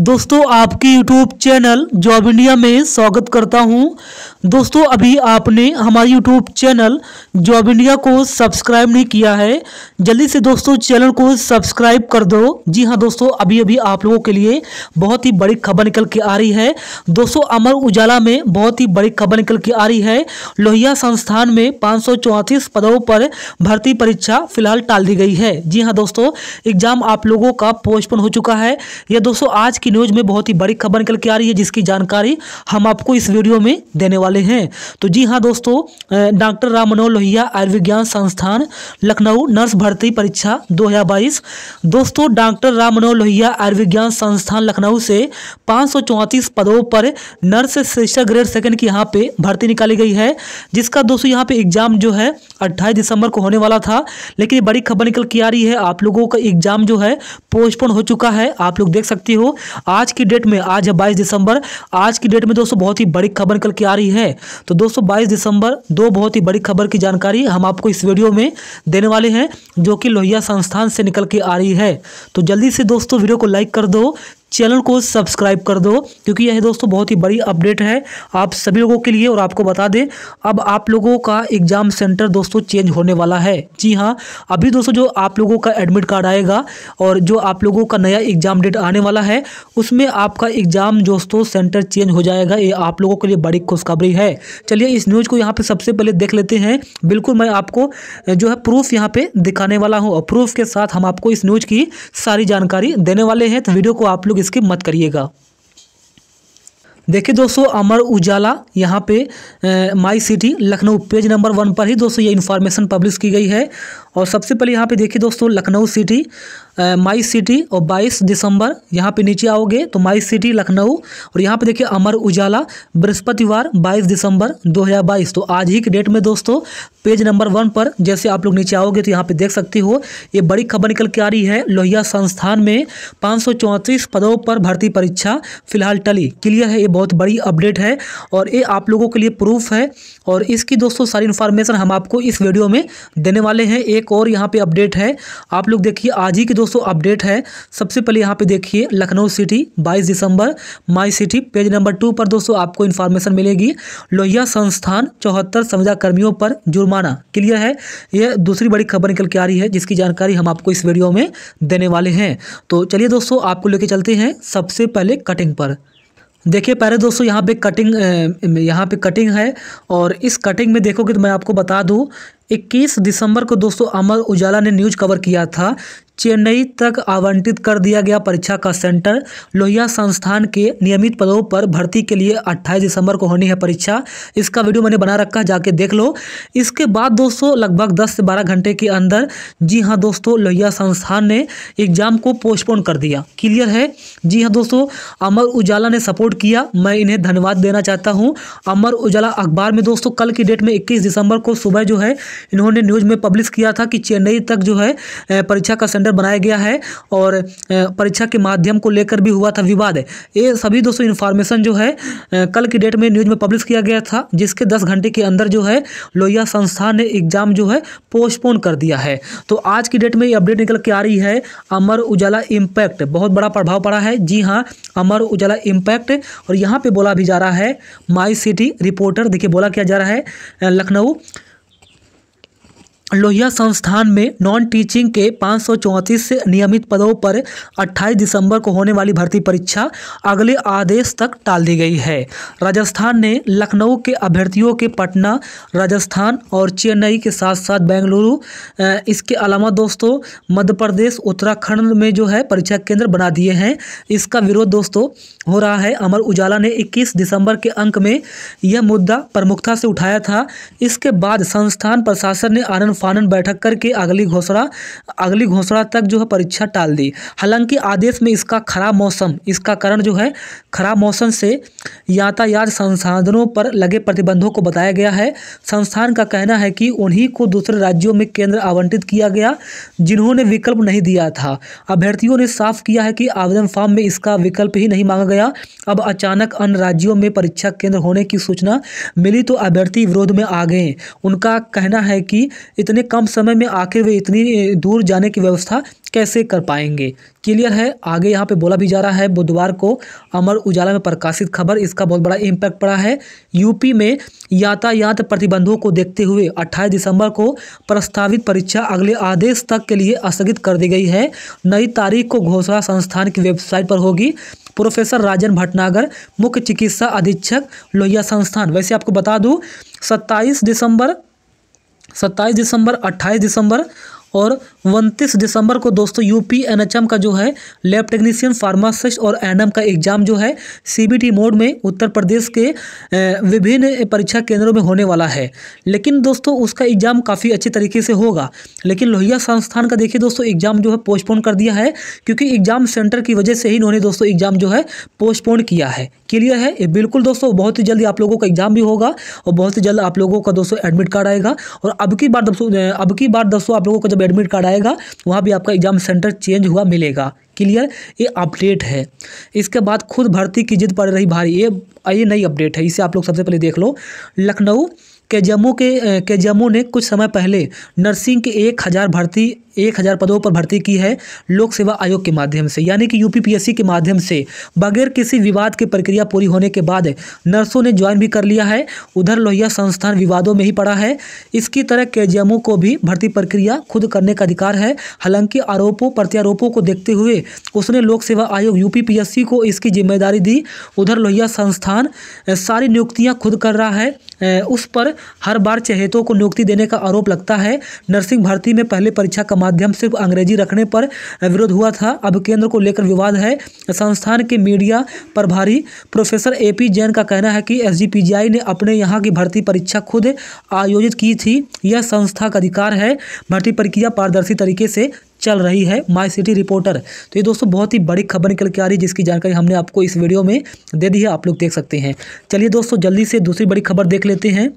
दोस्तों आपकी YouTube channel job India में स्वागत करता हूं दोस्तों अभी आपने हमारी YouTube चैनल जॉब इंडिया को सब्सक्राइब नहीं किया है जल्दी से दोस्तों चैनल को सब्सक्राइब कर दो जी हां दोस्तों अभी अभी आप लोगों के लिए बहुत ही बड़ी खबर निकल के आ रही है दोस्तों अमर उजाला में बहुत ही बड़ी खबर निकल के आ रही है लोहिया संस्थान में पाँच पदों पर भर्ती परीक्षा फिलहाल टाल दी गई है जी हाँ दोस्तों एग्जाम आप लोगों का पोस्टपोन हो चुका है यह दोस्तों आज की न्यूज़ में बहुत ही बड़ी खबर निकल के आ रही है जिसकी जानकारी हम आपको इस वीडियो में देने वाले हैं तो जी हाँ दोस्तों डॉक्टर राम मनोहर लोहिया आयुर्विज्ञान संस्थान लखनऊ नर्स भर्ती परीक्षा दो दोस्तों डॉक्टर राम मनोहर लोहिया आयुर्विज्ञान संस्थान लखनऊ से पाँच पदों पर नर्स शिक्षा ग्रेड सेकेंड की यहाँ पे भर्ती निकाली गई है जिसका दोस्तों यहाँ पे एग्जाम जो है अट्ठाईस दिसंबर को होने वाला था लेकिन बड़ी खबर निकल के आ रही है आप लोगों का एग्जाम जो है पोस्टपोन हो चुका है आप लोग देख सकते हो आज की डेट में आज है बाईस दिसंबर आज की डेट में दोस्तों बहुत ही बड़ी खबर निकल के आ रही है तो दोस्तों बाईस दिसंबर दो बहुत ही बड़ी खबर की जानकारी हम आपको इस वीडियो में देने वाले हैं जो कि लोहिया संस्थान से निकल के आ रही है तो जल्दी से दोस्तों वीडियो को लाइक कर दो चैनल को सब्सक्राइब कर दो क्योंकि यह दोस्तों बहुत ही बड़ी अपडेट है आप सभी लोगों के लिए और आपको बता दें अब आप लोगों का एग्ज़ाम सेंटर दोस्तों चेंज होने वाला है जी हाँ अभी दोस्तों जो आप लोगों का एडमिट कार्ड आएगा और जो आप लोगों का नया एग्ज़ाम डेट आने वाला है उसमें आपका एग्ज़ाम दोस्तों सेंटर चेंज हो जाएगा ये आप लोगों के लिए बड़ी खुशखबरी है चलिए इस न्यूज़ को यहाँ पर सबसे पहले देख लेते हैं बिल्कुल मैं आपको जो है प्रूफ यहाँ पे दिखाने वाला हूँ और प्रूफ के साथ हम आपको इस न्यूज़ की सारी जानकारी देने वाले हैं तो वीडियो को आप लोग स्किप मत करिएगा देखिए दोस्तों अमर उजाला यहाँ पे my city Lucknow page number one पर ही दोस्तों ये इन्फॉर्मेशन पब्लिश की गई है और सबसे पहले यहाँ पे देखिए दोस्तों लखनऊ सिटी माई सिटी और 22 दिसंबर यहाँ पे नीचे आओगे तो माई सिटी लखनऊ और यहाँ पे देखिए अमर उजाला बृहस्पतिवार 22 दिसंबर 2022 तो आज ही के डेट में दोस्तों पेज नंबर वन पर जैसे आप लोग नीचे आओगे तो यहाँ पे देख सकती हो ये बड़ी खबर निकल के आ रही है लोहिया संस्थान में पाँच पदों पर भर्ती परीक्षा फिलहाल टली क्लियर है ये बहुत बड़ी अपडेट है और ये आप लोगों के लिए प्रूफ है और इसकी दोस्तों सारी इन्फॉर्मेशन हम आपको इस वीडियो में देने वाले हैं एक और यहाँ पे अपडेट है आप लोग देखिए आज ही के दोस्तों अपडेट है सबसे पहले यहाँ पे देखिए लखनऊ सिटी 22 दिसंबर my city page number two पर दोस्तों आपको इन्फॉर्मेशन मिलेगी लोहिया संस्थान चौहत्तर संविदा कर्मियों पर जुर्माना क्लियर है यह दूसरी बड़ी खबर निकल के आ रही है जिसकी जानकारी हम आपको इस वीडियो में देने वाले हैं तो चलिए दोस्तों आपको लेके चलते हैं सबसे पहले कटिंग पर देखिए पहले दोस्तों यहाँ पे कटिंग यहाँ पे कटिंग है और इस कटिंग में देखोगे तो मैं आपको बता दूँ 21 दिसंबर को दोस्तों अमर उजाला ने न्यूज कवर किया था चेन्नई तक आवंटित कर दिया गया परीक्षा का सेंटर लोहिया संस्थान के नियमित पदों पर भर्ती के लिए 28 दिसंबर को होनी है परीक्षा इसका वीडियो मैंने बना रखा जाके देख लो इसके बाद दोस्तों लगभग 10 से 12 घंटे के अंदर जी हाँ दोस्तों लोहिया संस्थान ने एग्जाम को पोस्टपोन कर दिया क्लियर है जी हाँ दोस्तों अमर उजाला ने सपोर्ट किया मैं इन्हें धन्यवाद देना चाहता हूँ अमर उजाला अखबार में दोस्तों कल की डेट में इक्कीस दिसंबर को सुबह जो है इन्होंने न्यूज़ में पब्लिश किया था कि चेन्नई तक जो है परीक्षा का सेंटर अंदर बनाया गया है और परीक्षा के माध्यम को लेकर भी हुआ था विवाद ये सभी दोस्तों इन्फॉर्मेशन जो है कल की डेट में न्यूज में पब्लिश किया गया था जिसके दस घंटे के अंदर जो है लोहिया संस्थान ने एग्जाम जो है पोस्टपोन कर दिया है तो आज की डेट में ये अपडेट निकल के आ रही है अमर उजाला इम्पैक्ट बहुत बड़ा प्रभाव पड़ा है जी हाँ अमर उजाला इम्पैक्ट और यहाँ पे बोला भी जा रहा है माई सिटी रिपोर्टर देखिए बोला क्या जा रहा है लखनऊ लोहिया संस्थान में नॉन टीचिंग के पाँच नियमित पदों पर 28 दिसंबर को होने वाली भर्ती परीक्षा अगले आदेश तक टाल दी गई है राजस्थान ने लखनऊ के अभ्यर्थियों के पटना राजस्थान और चेन्नई के साथ साथ बेंगलुरु इसके अलावा दोस्तों मध्य प्रदेश उत्तराखंड में जो है परीक्षा केंद्र बना दिए हैं इसका विरोध दोस्तों हो रहा है अमर उजाला ने इक्कीस दिसंबर के अंक में यह मुद्दा प्रमुखता से उठाया था इसके बाद संस्थान प्रशासन ने आनंद फानन बैठक करके अगली घोषणा अगली घोषणा तक जो है परीक्षा टाल दी हालांकि आदेश में इसका खराब मौसम इसका कारण जो है खराब मौसम से यातायात संसाधनों पर लगे प्रतिबंधों को बताया गया है संस्थान का कहना है कि उन्हीं को दूसरे राज्यों में केंद्र आवंटित किया गया जिन्होंने विकल्प नहीं दिया था अभ्यर्थियों ने साफ किया है कि आवेदन फॉर्म में इसका विकल्प ही नहीं मांगा गया अब अचानक अन्य राज्यों में परीक्षा केंद्र होने की सूचना मिली तो अभ्यर्थी विरोध में आ गए उनका कहना है कि इतने इतने कम समय में आखिर वे इतनी दूर जाने की व्यवस्था कैसे कर पाएंगे क्लियर है आगे यहाँ पे बोला भी जा रहा है बुधवार को अमर उजाला में प्रकाशित खबर इसका बहुत बड़ा इम्पैक्ट पड़ा है यूपी में यातायात प्रतिबंधों को देखते हुए 28 दिसंबर को प्रस्तावित परीक्षा अगले आदेश तक के लिए स्थगित कर दी गई है नई तारीख को घोषणा संस्थान की वेबसाइट पर होगी प्रोफेसर राजन भटनागर मुख्य चिकित्सा अधीक्षक लोहिया संस्थान वैसे आपको बता दूँ सत्ताईस दिसंबर सत्ताईस दिसंबर अट्ठाईस दिसंबर और उनतीस दिसंबर को दोस्तों यूपी एनएचएम का जो है लैब टेक्नीशियन फार्मासिस्ट और एनएम का एग्जाम जो है सीबीटी मोड में उत्तर प्रदेश के विभिन्न परीक्षा केंद्रों में होने वाला है लेकिन दोस्तों उसका एग्जाम काफ़ी अच्छे तरीके से होगा लेकिन लोहिया संस्थान का देखिए दोस्तों एग्जाम जो है पोस्टपोन कर दिया है क्योंकि एग्जाम सेंटर की वजह से ही इन्होंने दोस्तों एग्जाम जो है पोस्टपोन किया है क्लियर है बिल्कुल दोस्तों बहुत ही जल्दी आप लोगों का एग्जाम भी होगा और बहुत ही जल्द आप लोगों का दोस्तों एडमिट कार्ड आएगा और अब की बार दोस्तों अब की बार दोस्तों आप लोगों का जब भी एडमिट कार्ड आएगा वहाँ भी आपका एग्ज़ाम सेंटर चेंज हुआ मिलेगा क्लियर ये अपडेट है इसके बाद खुद भर्ती की जिद पड़ रही भारी ये ये नई अपडेट है इसे आप लोग सबसे पहले देख लो लखनऊ के जम्मू के के जम्मू ने कुछ समय पहले नर्सिंग के एक हज़ार भर्ती एक हज़ार पदों पर भर्ती की है लोक सेवा आयोग के माध्यम से यानी कि यूपीपीएससी के माध्यम से बगैर किसी विवाद की प्रक्रिया पूरी होने के बाद नर्सों ने ज्वाइन भी कर लिया है उधर लोहिया संस्थान विवादों में ही पड़ा है इसकी तरह के को भी भर्ती प्रक्रिया खुद करने का अधिकार है हालांकि आरोपों प्रत्यारोपों को देखते हुए उसने लोक सेवा आयोग यू को इसकी जिम्मेदारी दी उधर लोहिया संस्थान सारी नियुक्तियाँ खुद कर रहा है उस पर हर बार चहेतों को नियुक्ति देने का आरोप लगता है नर्सिंग भर्ती में पहले परीक्षा माध्यम सिर्फ अंग्रेजी रखने पर विरोध हुआ था अब केंद्र को लेकर विवाद है संस्थान के मीडिया प्रभारी प्रोफेसर ए पी जैन का कहना है कि एस ने अपने यहाँ की भर्ती परीक्षा खुद आयोजित की थी यह संस्था का अधिकार है भर्ती प्रक्रिया पारदर्शी तरीके से चल रही है माई सिटी रिपोर्टर तो ये दोस्तों बहुत ही बड़ी खबर निकल के आ रही है जिसकी जानकारी हमने आपको इस वीडियो में दे दी है आप लोग देख सकते हैं चलिए दोस्तों जल्दी से दूसरी बड़ी खबर देख लेते हैं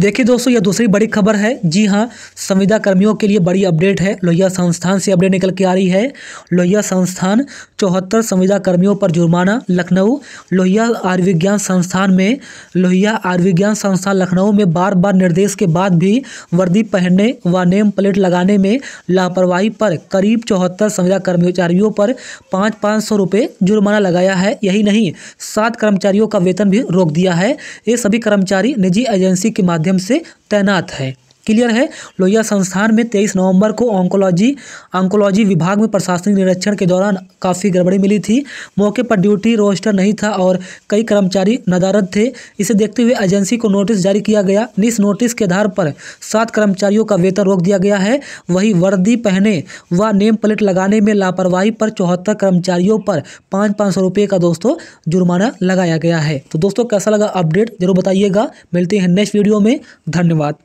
देखिए दोस्तों यह दूसरी बड़ी खबर है जी हाँ संविदा कर्मियों के लिए बड़ी अपडेट है लोहिया संस्थान से अपडेट निकल के आ रही है लोहिया संस्थान चौहत्तर संविदा कर्मियों पर जुर्माना लखनऊ लोहिया आयुर्विज्ञान संस्थान में लोहिया आयुर्विज्ञान संस्थान लखनऊ में बार बार निर्देश के बाद भी वर्दी पहनने व नेम प्लेट लगाने में लापरवाही पर करीब चौहत्तर संविदा कर्मचारियों पर पाँच पाँच सौ रुपये जुर्माना लगाया है यही नहीं सात कर्मचारियों का वेतन भी रोक दिया है ये सभी कर्मचारी निजी एजेंसी के माध्यम से तैनात है क्लियर है लोहिया संस्थान में तेईस नवंबर को ऑंकोलॉजी ऑंकोलॉजी विभाग में प्रशासनिक निरीक्षण के दौरान काफ़ी गड़बड़ी मिली थी मौके पर ड्यूटी रोस्टर नहीं था और कई कर्मचारी नदारद थे इसे देखते हुए एजेंसी को नोटिस जारी किया गया इस नोटिस के आधार पर सात कर्मचारियों का वेतन रोक दिया गया है वहीं वर्दी पहने व नेम प्लेट लगाने में लापरवाही पर चौहत्तर कर्मचारियों पर पाँच पाँच सौ रुपये का दोस्तों जुर्माना लगाया गया है तो दोस्तों कैसा लगा अपडेट जरूर बताइएगा मिलते हैं नेक्स्ट वीडियो में धन्यवाद